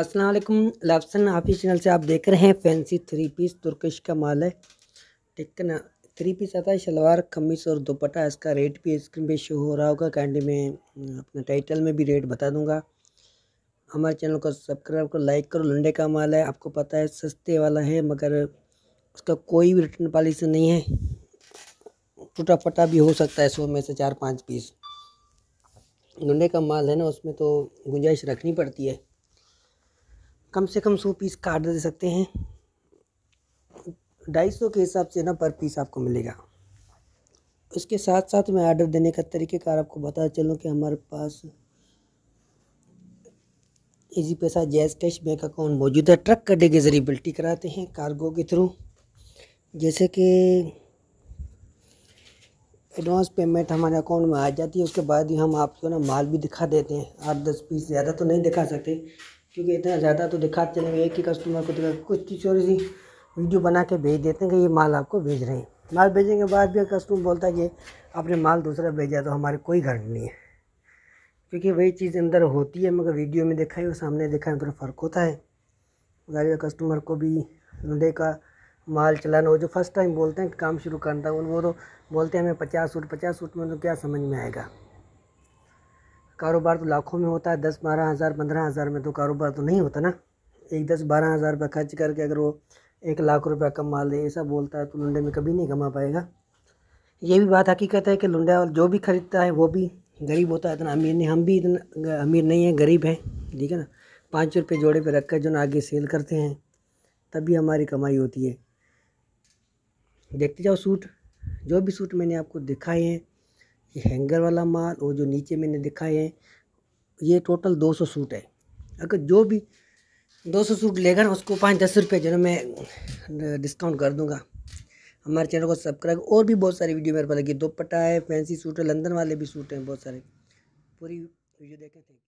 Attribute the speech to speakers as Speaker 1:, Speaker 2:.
Speaker 1: Aslam लफसन office channel से आप देख रहे हैं फैंसी थ्री पीस तुर्कश का माल है ठीक है ना थ्री पीस आता है शलवार कमीज और दोपट्टा इसका रेट भी स्क्रीन पे शो हो रहा होगा कैंडी में अपने टाइटल में भी रेट बता दूंगा हमारे चैनल को सब्सक्राइब करो लाइक करो लंडे का माल है आपको पता है सस्ते वाला है मगर उसका कोई भी रिटर्न पॉलिसी नहीं है टूटा फटा भी हो सकता है सौ में से चार पाँच पीस लंडे का माल है ना उसमें तो गुंजाइश रखनी पड़ती है कम से कम सौ पीस का आर्डर दे सकते हैं ढाई सौ के हिसाब से ना पर पीस आपको मिलेगा इसके साथ साथ मैं आर्डर देने का तरीक़ेकार आपको बता चलूँ कि हमारे पास इजी पैसा जैस कैश बैंक अकाउंट मौजूद है ट्रक कड्डे के ज़रिए बिल्टी कराते हैं कार्गो के थ्रू जैसे कि एडवांस पेमेंट हमारे अकाउंट में आ जाती है उसके बाद ही हम आपको ना माल भी दिखा देते हैं आठ दस पीस ज़्यादा तो नहीं दिखा सकते क्योंकि इतना ज़्यादा तो दिखाते चलेंगे एक ही कस्टमर को दिखा कुछ छोटी सी वीडियो बना के भेज देते हैं कि ये माल आपको भेज रहे हैं माल भेजने के बाद भी कस्टमर बोलता है कि आपने माल दूसरा भेजा तो हमारे कोई घर नहीं है क्योंकि वही चीज़ अंदर होती है मगर वीडियो में है और सामने देखा है थोड़ा फ़र्क होता है गाड़ी कस्टमर को भी लुंडे का माल चलाना हो जो फर्स्ट टाइम बोलते हैं काम शुरू करना था वो तो बोलते हैं हमें पचास सूट पचास सूट में तो क्या समझ में आएगा कारोबार तो लाखों में होता है दस बारह हज़ार पंद्रह हज़ार में तो कारोबार तो नहीं होता ना एक दस बारह हज़ार रुपये खर्च करके अगर वो एक लाख रुपया कमा ले ऐसा बोलता है तो लुंडे में कभी नहीं कमा पाएगा ये भी बात हकीकत है कि लुंडा जो भी ख़रीदता है वो भी गरीब होता है इतना अमीर नहीं हम भी इतना अमीर नहीं है गरीब हैं ठीक है ना पाँच रुपये जोड़े पर रख कर जो ना आगे सेल करते हैं तभी हमारी कमाई होती है देखते जाओ सूट जो भी सूट मैंने आपको दिखाए हैं ये हैंगर वाला माल और जो नीचे मैंने दिखाए हैं ये टोटल 200 सूट है अगर जो भी 200 सूट लेगा ना उसको पाँच दस रुपये जो मैं डिस्काउंट कर दूँगा हमारे चैनल को सब्सक्राइब और भी बहुत सारी वीडियो मेरे पास लगी दोपट्टा है फैंसी सूट है लंदन वाले भी सूट हैं बहुत सारे पूरी वीडियो देखें थैंक यू